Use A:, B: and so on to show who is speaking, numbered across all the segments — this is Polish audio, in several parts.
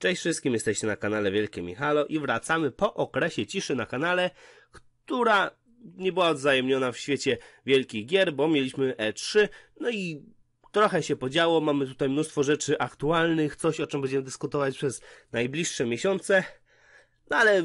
A: Cześć wszystkim, jesteście na kanale Wielkie Michalo i wracamy po okresie ciszy na kanale, która nie była odzajemniona w świecie wielkich gier, bo mieliśmy E3, no i trochę się podziało, mamy tutaj mnóstwo rzeczy aktualnych, coś o czym będziemy dyskutować przez najbliższe miesiące. No ale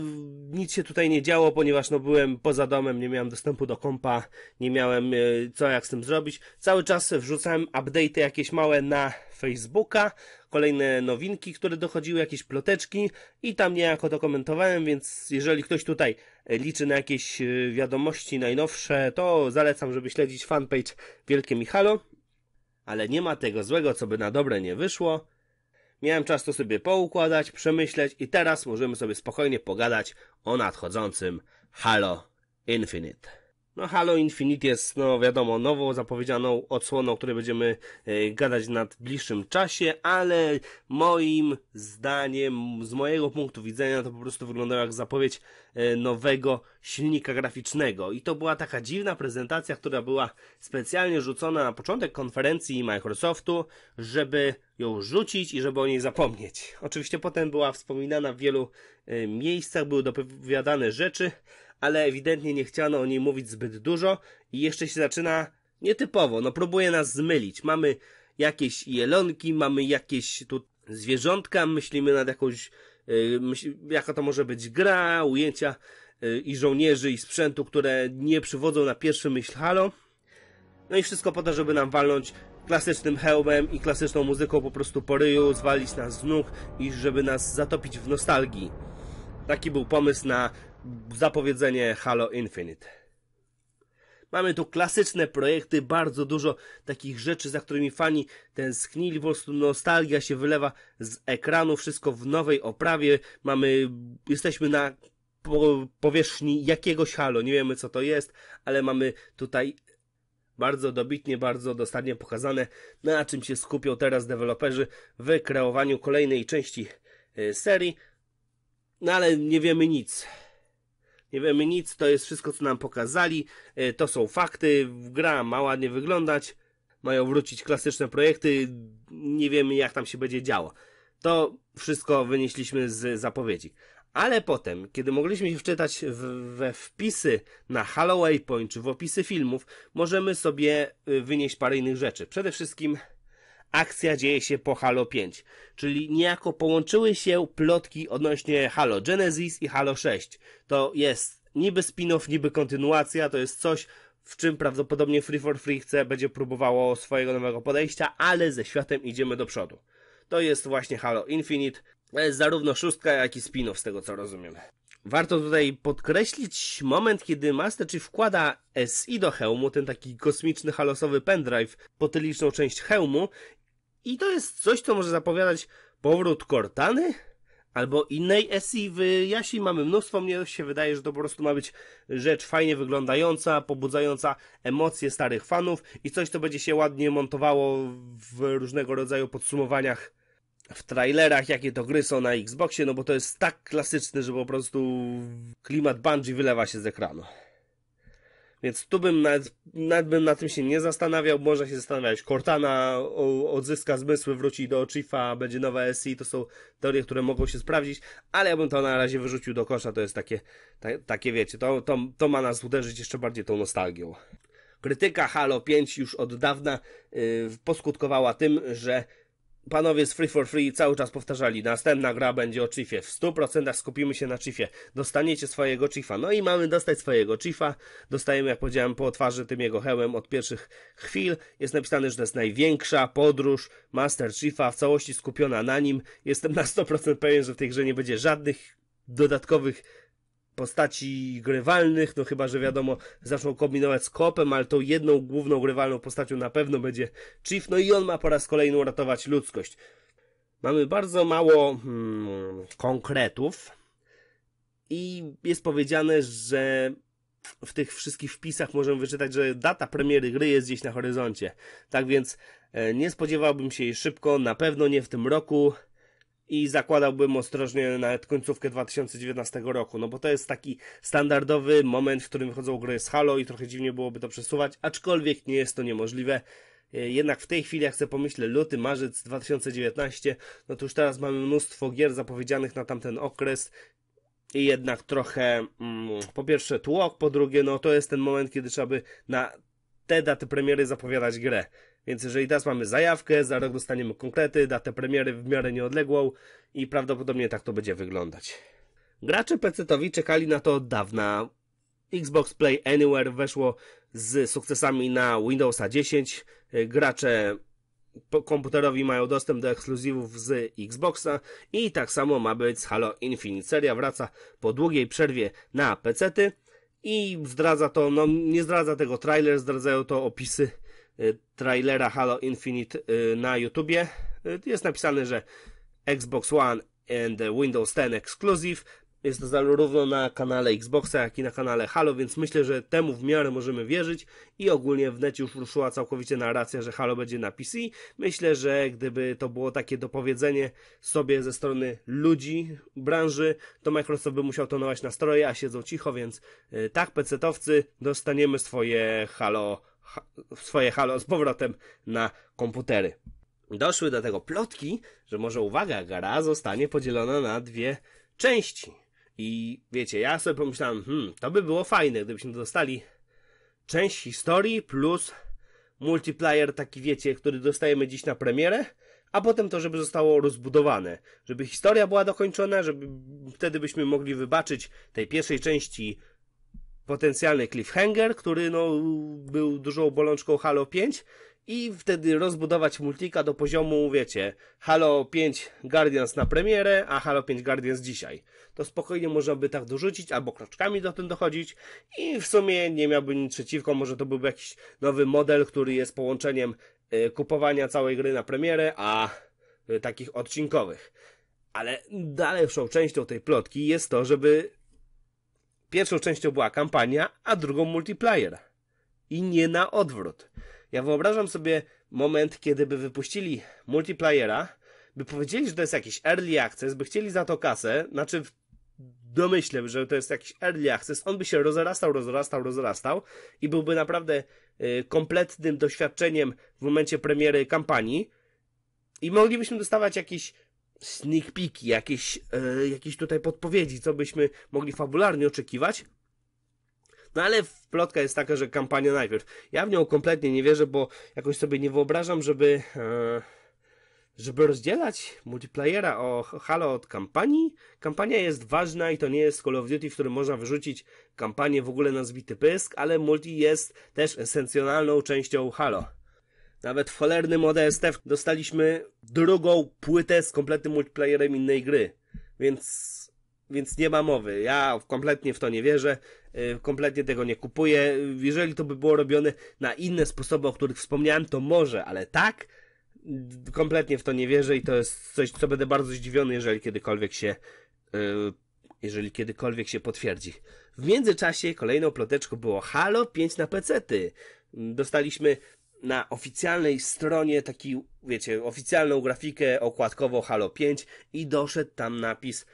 A: nic się tutaj nie działo, ponieważ no byłem poza domem, nie miałem dostępu do kompa, nie miałem e, co jak z tym zrobić. Cały czas wrzucałem update jakieś małe na Facebooka, kolejne nowinki, które dochodziły, jakieś ploteczki i tam niejako to komentowałem, więc jeżeli ktoś tutaj liczy na jakieś e, wiadomości najnowsze, to zalecam, żeby śledzić fanpage Wielkie Michalo. Ale nie ma tego złego, co by na dobre nie wyszło. Miałem czas to sobie poukładać, przemyśleć i teraz możemy sobie spokojnie pogadać o nadchodzącym Halo Infinite. No Halo Infinite jest, no wiadomo, nową zapowiedzianą odsłoną, o której będziemy e, gadać nad bliższym czasie, ale moim zdaniem, z mojego punktu widzenia, to po prostu wyglądało jak zapowiedź e, nowego silnika graficznego. I to była taka dziwna prezentacja, która była specjalnie rzucona na początek konferencji Microsoftu, żeby ją rzucić i żeby o niej zapomnieć. Oczywiście potem była wspominana w wielu e, miejscach, były dopowiadane rzeczy, ale ewidentnie nie chciano o niej mówić zbyt dużo i jeszcze się zaczyna nietypowo, no próbuje nas zmylić. Mamy jakieś jelonki, mamy jakieś tu zwierzątka, myślimy nad jakąś, yy, jaka to może być gra, ujęcia yy, i żołnierzy i sprzętu, które nie przywodzą na pierwszy myśl halo. No i wszystko po to, żeby nam walnąć klasycznym hełmem i klasyczną muzyką po prostu po ryju, zwalić nas z nóg i żeby nas zatopić w nostalgii. Taki był pomysł na zapowiedzenie Halo Infinite. Mamy tu klasyczne projekty, bardzo dużo takich rzeczy, za którymi fani tęsknili, po prostu nostalgia się wylewa z ekranu, wszystko w nowej oprawie, mamy, jesteśmy na powierzchni jakiegoś halo, nie wiemy co to jest, ale mamy tutaj bardzo dobitnie, bardzo dosadnie pokazane, na czym się skupią teraz deweloperzy w kreowaniu kolejnej części y, serii, no ale nie wiemy nic nie wiemy nic, to jest wszystko, co nam pokazali, e, to są fakty, gra ma ładnie wyglądać, mają wrócić klasyczne projekty, nie wiemy jak tam się będzie działo. To wszystko wynieśliśmy z zapowiedzi. Ale potem, kiedy mogliśmy się wczytać w, we wpisy na Halloween Point czy w opisy filmów, możemy sobie e, wynieść parę innych rzeczy. Przede wszystkim akcja dzieje się po Halo 5, czyli niejako połączyły się plotki odnośnie Halo Genesis i Halo 6. To jest niby spin-off, niby kontynuacja, to jest coś, w czym prawdopodobnie Free for Free chce, będzie próbowało swojego nowego podejścia, ale ze światem idziemy do przodu. To jest właśnie Halo Infinite, to jest zarówno szóstka, jak i spin-off z tego co rozumiem. Warto tutaj podkreślić moment, kiedy Master Chief wkłada SI do hełmu, ten taki kosmiczny halosowy pendrive, potyliczną część hełmu i to jest coś, co może zapowiadać powrót Cortany albo innej SI. W Jasi mamy mnóstwo, mnie się wydaje, że to po prostu ma być rzecz fajnie wyglądająca, pobudzająca emocje starych fanów i coś, co będzie się ładnie montowało w różnego rodzaju podsumowaniach w trailerach, jakie to gry są na Xboxie, no bo to jest tak klasyczne, że po prostu klimat Bungie wylewa się z ekranu. Więc tu bym nawet, nawet bym na tym się nie zastanawiał, można się zastanawiać. Cortana odzyska zmysły, wróci do Chiefa, będzie nowa SI, to są teorie, które mogą się sprawdzić, ale ja bym to na razie wyrzucił do kosza, to jest takie, takie wiecie, to, to, to ma nas uderzyć jeszcze bardziej tą nostalgią. Krytyka Halo 5 już od dawna yy, poskutkowała tym, że panowie z Free for Free cały czas powtarzali, następna gra będzie o Chiefie, w 100% skupimy się na Chiefie, dostaniecie swojego Chiefa. No i mamy dostać swojego Chiefa, dostajemy, jak powiedziałem, po twarzy tym jego hełem od pierwszych chwil. Jest napisane, że to jest największa podróż Master Chiefa, w całości skupiona na nim. Jestem na 100% pewien, że w tej grze nie będzie żadnych dodatkowych postaci grywalnych, no chyba, że wiadomo, zaczną kombinować z kopem, ale tą jedną główną grywalną postacią na pewno będzie Chief, no i on ma po raz kolejny uratować ludzkość. Mamy bardzo mało hmm, konkretów i jest powiedziane, że w tych wszystkich wpisach możemy wyczytać, że data premiery gry jest gdzieś na horyzoncie. Tak więc e, nie spodziewałbym się jej szybko, na pewno nie w tym roku i zakładałbym ostrożnie nawet końcówkę 2019 roku, no bo to jest taki standardowy moment, w którym wychodzą gry z Halo i trochę dziwnie byłoby to przesuwać, aczkolwiek nie jest to niemożliwe. E, jednak w tej chwili, jak sobie pomyślę, luty, marzec 2019, no to już teraz mamy mnóstwo gier zapowiedzianych na tamten okres i jednak trochę, mm, po pierwsze tłok, po drugie, no to jest ten moment, kiedy trzeba by na te daty premiery zapowiadać grę. Więc jeżeli teraz mamy zajawkę, za rok dostaniemy konkrety, datę premiery w miarę nieodległą i prawdopodobnie tak to będzie wyglądać. Gracze PC-towi czekali na to od dawna. Xbox Play Anywhere weszło z sukcesami na Windowsa 10. Gracze komputerowi mają dostęp do ekskluzywów z Xboxa i tak samo ma być z Halo Infinite. Seria wraca po długiej przerwie na PC-ty i zdradza to, no nie zdradza tego trailer, zdradzają to opisy trailera Halo Infinite y, na YouTubie. Y, jest napisane, że Xbox One and Windows 10 Exclusive. Jest to zarówno na kanale Xboxa, jak i na kanale Halo, więc myślę, że temu w miarę możemy wierzyć i ogólnie w necie już ruszyła całkowicie narracja, że Halo będzie na PC. Myślę, że gdyby to było takie dopowiedzenie sobie ze strony ludzi branży, to Microsoft by musiał tonować nastroje, a siedzą cicho, więc y, tak, pecetowcy, dostaniemy swoje Halo swoje Halo z powrotem na komputery. Doszły do tego plotki, że może uwaga, gara zostanie podzielona na dwie części. I wiecie, ja sobie pomyślałem, hmm, to by było fajne, gdybyśmy dostali część historii plus multiplayer taki, wiecie, który dostajemy dziś na premierę, a potem to, żeby zostało rozbudowane, żeby historia była dokończona, żeby wtedy byśmy mogli wybaczyć tej pierwszej części potencjalny cliffhanger, który no, był dużą bolączką Halo 5 i wtedy rozbudować multika do poziomu, wiecie, Halo 5 Guardians na premierę, a Halo 5 Guardians dzisiaj. To spokojnie można by tak dorzucić, albo kroczkami do tym dochodzić i w sumie nie miałbym nic przeciwko, może to byłby jakiś nowy model, który jest połączeniem e, kupowania całej gry na premierę, a e, takich odcinkowych. Ale dalejszą częścią tej plotki jest to, żeby Pierwszą częścią była kampania, a drugą multiplayer. I nie na odwrót. Ja wyobrażam sobie moment, kiedy by wypuścili multiplayera, by powiedzieli, że to jest jakiś early access, by chcieli za to kasę, znaczy domyślam, że to jest jakiś early access, on by się rozrastał, rozrastał, rozrastał i byłby naprawdę y, kompletnym doświadczeniem w momencie premiery kampanii i moglibyśmy dostawać jakiś sneak peeki, jakieś, e, jakieś tutaj podpowiedzi, co byśmy mogli fabularnie oczekiwać. No ale plotka jest taka, że kampania najpierw. Ja w nią kompletnie nie wierzę, bo jakoś sobie nie wyobrażam, żeby, e, żeby rozdzielać multiplayera o Halo od kampanii. Kampania jest ważna i to nie jest Call of Duty, w którym można wyrzucić kampanię w ogóle na zbity pysk, ale multi jest też esencjonalną częścią Halo. Nawet w cholernym ODST dostaliśmy drugą płytę z kompletnym multiplayerem innej gry. Więc więc nie ma mowy. Ja kompletnie w to nie wierzę, y, kompletnie tego nie kupuję. Jeżeli to by było robione na inne sposoby, o których wspomniałem, to może, ale tak, kompletnie w to nie wierzę i to jest coś, co będę bardzo zdziwiony, jeżeli kiedykolwiek się, y, jeżeli kiedykolwiek się potwierdzi. W międzyczasie kolejną ploteczką było Halo 5 na pecety. Dostaliśmy na oficjalnej stronie taki, wiecie, oficjalną grafikę okładkowo Halo 5 i doszedł tam napis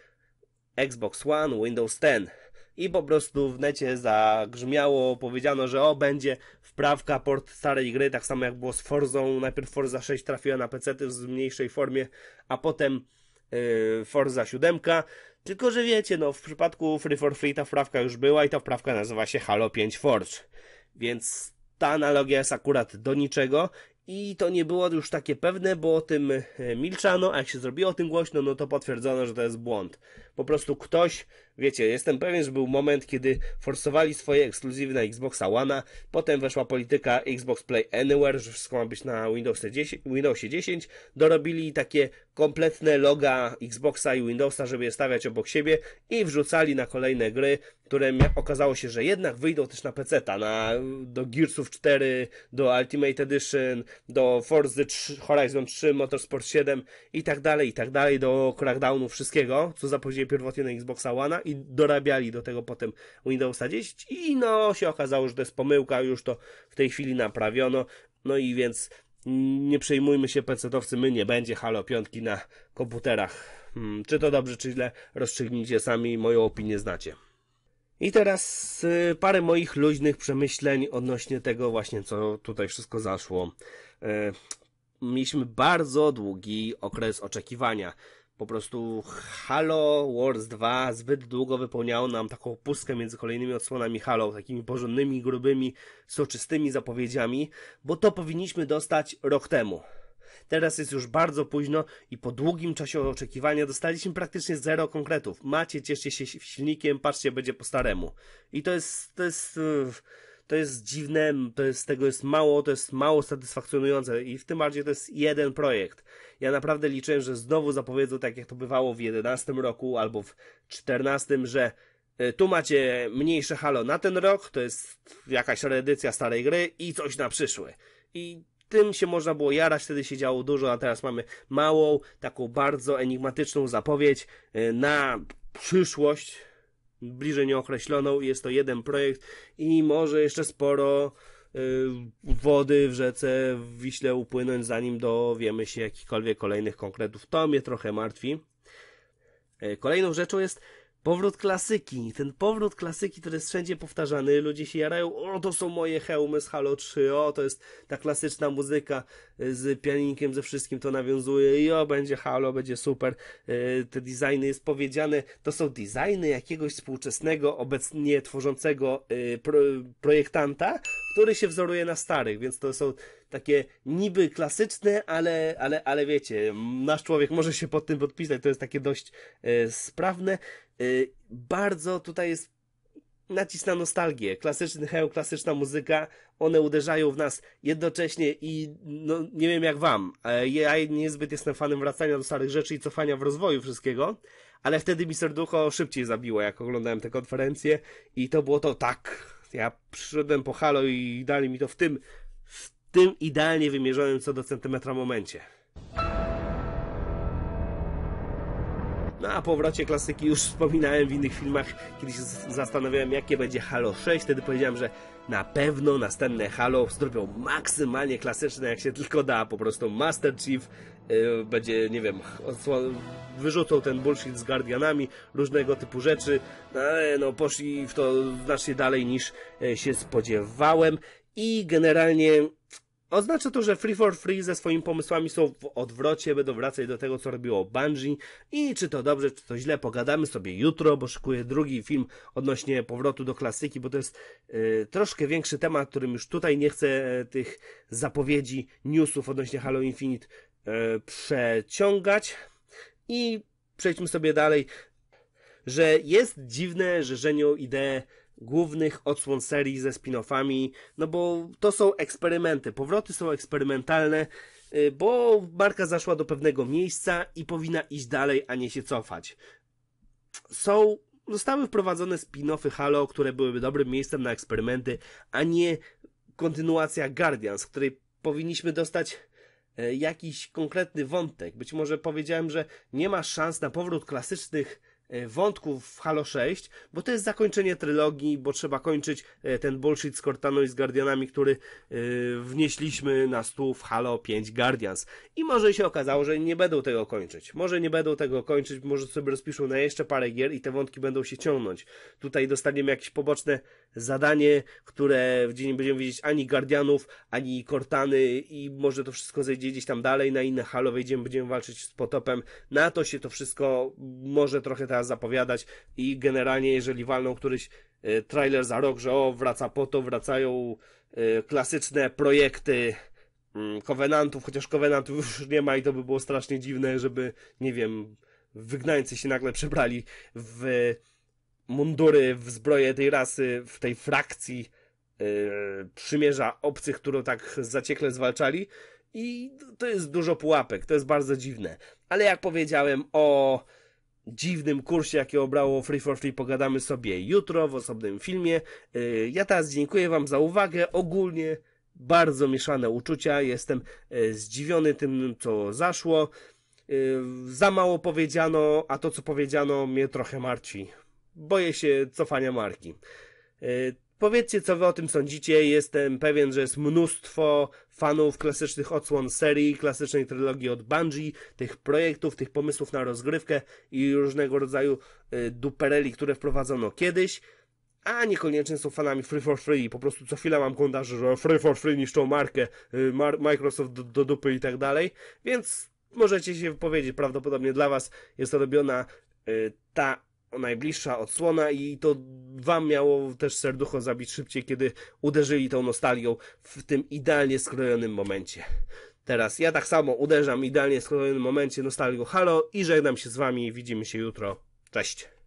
A: Xbox One, Windows 10. I po prostu w necie zagrzmiało, powiedziano, że o, będzie wprawka, port starej gry, tak samo jak było z Forzą. Najpierw Forza 6 trafiła na PC w mniejszej formie, a potem yy, Forza 7. Tylko, że wiecie, no w przypadku Free for Free ta wprawka już była i ta wprawka nazywa się Halo 5 Forge. Więc ta analogia jest akurat do niczego i to nie było już takie pewne, bo o tym e, milczano, a jak się zrobiło o tym głośno, no to potwierdzono, że to jest błąd po prostu ktoś, wiecie, jestem pewien, że był moment, kiedy forsowali swoje ekskluzywy na Xboxa One, potem weszła polityka Xbox Play Anywhere, że wszystko ma być na Windowsie 10, Windowsie 10 dorobili takie kompletne loga Xboxa i Windowsa, żeby je stawiać obok siebie i wrzucali na kolejne gry, które okazało się, że jednak wyjdą też na PC-ta, na, do Gearsów 4, do Ultimate Edition, do Forza 3, Horizon 3, Motorsport 7 i tak dalej, i tak dalej, do Crackdownu, wszystkiego, co zapowiedzieli pierwotnie na Xbox One i dorabiali do tego potem Windowsa 10 i no się okazało, że to jest pomyłka, już to w tej chwili naprawiono, no i więc nie przejmujmy się pecetowcy, my nie będzie Halo 5 na komputerach. Hmm, czy to dobrze, czy źle, rozstrzygnijcie sami, moją opinię znacie. I teraz y, parę moich luźnych przemyśleń odnośnie tego właśnie, co tutaj wszystko zaszło. Y, mieliśmy bardzo długi okres oczekiwania po prostu Halo Wars 2 zbyt długo wypełniało nam taką pustkę między kolejnymi odsłonami Halo, takimi porządnymi, grubymi, soczystymi zapowiedziami, bo to powinniśmy dostać rok temu. Teraz jest już bardzo późno i po długim czasie oczekiwania dostaliśmy praktycznie zero konkretów. Macie, cieszcie się silnikiem, patrzcie, będzie po staremu. I to jest, to jest, yy, to jest dziwne, z tego jest mało, to jest mało satysfakcjonujące i w tym bardziej to jest jeden projekt. Ja naprawdę liczyłem, że znowu zapowiedzą, tak jak to bywało w 11 roku albo w 14, że e, tu macie mniejsze halo na ten rok, to jest jakaś reedycja starej gry i coś na przyszły. I tym się można było jarać, wtedy się działo dużo, a teraz mamy małą, taką bardzo enigmatyczną zapowiedź e, na przyszłość, bliżej nieokreśloną. Jest to jeden projekt i może jeszcze sporo y, wody w rzece w Wiśle upłynąć, zanim dowiemy się jakichkolwiek kolejnych konkretów. To mnie trochę martwi. E, kolejną rzeczą jest Powrót klasyki. Ten powrót klasyki, który jest wszędzie powtarzany. Ludzie się jarają, o to są moje hełmy z Halo 3, o to jest ta klasyczna muzyka y, z pianinkiem, ze wszystkim to nawiązuje i o, będzie Halo, będzie super. Y, te designy jest powiedziane, to są designy jakiegoś współczesnego, obecnie tworzącego y, projektanta, który się wzoruje na starych, więc to są takie niby klasyczne, ale, ale, ale wiecie, nasz człowiek może się pod tym podpisać, to jest takie dość sprawne. Y, bardzo tutaj jest nacisk na nostalgię. Klasyczny hełm, klasyczna muzyka, one uderzają w nas jednocześnie i no, nie wiem jak wam. E, ja niezbyt jestem fanem wracania do starych rzeczy i cofania w rozwoju wszystkiego, ale wtedy mi serducho szybciej zabiło, jak oglądałem te konferencje i to było to tak. Ja przyszedłem po halo i dali mi to w tym, w tym idealnie wymierzonym co do centymetra momencie. No a powrocie klasyki już wspominałem w innych filmach, kiedy się zastanawiałem jakie będzie Halo 6, wtedy powiedziałem, że na pewno następne Halo zrobią maksymalnie klasyczne jak się tylko da, po prostu Master Chief yy, będzie, nie wiem, wyrzucą ten bullshit z Guardianami, różnego typu rzeczy, no ale no poszli w to znacznie dalej niż y, się spodziewałem i generalnie Oznacza to, że Free for Free ze swoimi pomysłami są w odwrocie, będą wracać do tego, co robiło Bungie i czy to dobrze, czy to źle, pogadamy sobie jutro, bo szykuję drugi film odnośnie powrotu do klasyki, bo to jest y, troszkę większy temat, którym już tutaj nie chcę e, tych zapowiedzi, newsów odnośnie Halo Infinite y, przeciągać i przejdźmy sobie dalej, że jest dziwne, że żenią ideę głównych odsłon serii ze spin-offami, no bo to są eksperymenty, powroty są eksperymentalne, y, bo marka zaszła do pewnego miejsca i powinna iść dalej, a nie się cofać. Są, zostały wprowadzone spin-offy Halo, które byłyby dobrym miejscem na eksperymenty, a nie kontynuacja Guardians, której powinniśmy dostać e, jakiś konkretny wątek. Być może powiedziałem, że nie ma szans na powrót klasycznych E, wątków w Halo 6, bo to jest zakończenie trylogii, bo trzeba kończyć e, ten bullshit z Cortano i z Guardianami, który e, wnieśliśmy na stół w Halo 5 Guardians. I może się okazało, że nie będą tego kończyć. Może nie będą tego kończyć, może sobie rozpiszą na jeszcze parę gier i te wątki będą się ciągnąć. Tutaj dostaniemy jakieś poboczne zadanie, które gdzie nie będziemy widzieć ani Guardianów, ani Cortany i może to wszystko zejdzie gdzieś tam dalej, na inne Halo wejdziemy, będziemy walczyć z potopem. Na to się to wszystko może trochę teraz zapowiadać i generalnie jeżeli walną któryś y, trailer za rok, że o, wraca po to, wracają y, klasyczne projekty mm, Covenantów, chociaż Covenantów już nie ma i to by było strasznie dziwne, żeby, nie wiem, wygnańcy się nagle przebrali w mundury, w zbroję tej rasy, w tej frakcji y, przymierza obcych, którą tak zaciekle zwalczali. I to jest dużo pułapek, to jest bardzo dziwne. Ale jak powiedziałem o dziwnym kursie, jakie obrało Free for Free, pogadamy sobie jutro w osobnym filmie. Y, ja teraz dziękuję Wam za uwagę. Ogólnie bardzo mieszane uczucia. Jestem y, zdziwiony tym, co zaszło. Y, za mało powiedziano, a to, co powiedziano, mnie trochę martwi. Boję się cofania marki. Powiedzcie, co wy o tym sądzicie. Jestem pewien, że jest mnóstwo fanów klasycznych odsłon serii, klasycznej trylogii od Bungie, tych projektów, tych pomysłów na rozgrywkę i różnego rodzaju y, dupereli, które wprowadzono kiedyś, a niekoniecznie są fanami Free for Free. Po prostu co chwila mam komentarze, że Free for Free niszczą markę, y, Mar Microsoft do, do dupy i tak dalej, więc możecie się wypowiedzieć. Prawdopodobnie dla was jest robiona y, ta najbliższa odsłona i to wam miało też serducho zabić szybciej, kiedy uderzyli tą nostalgią w tym idealnie skrojonym momencie. Teraz ja tak samo uderzam idealnie skrojonym momencie nostalgią. Halo i żegnam się z wami. Widzimy się jutro. Cześć.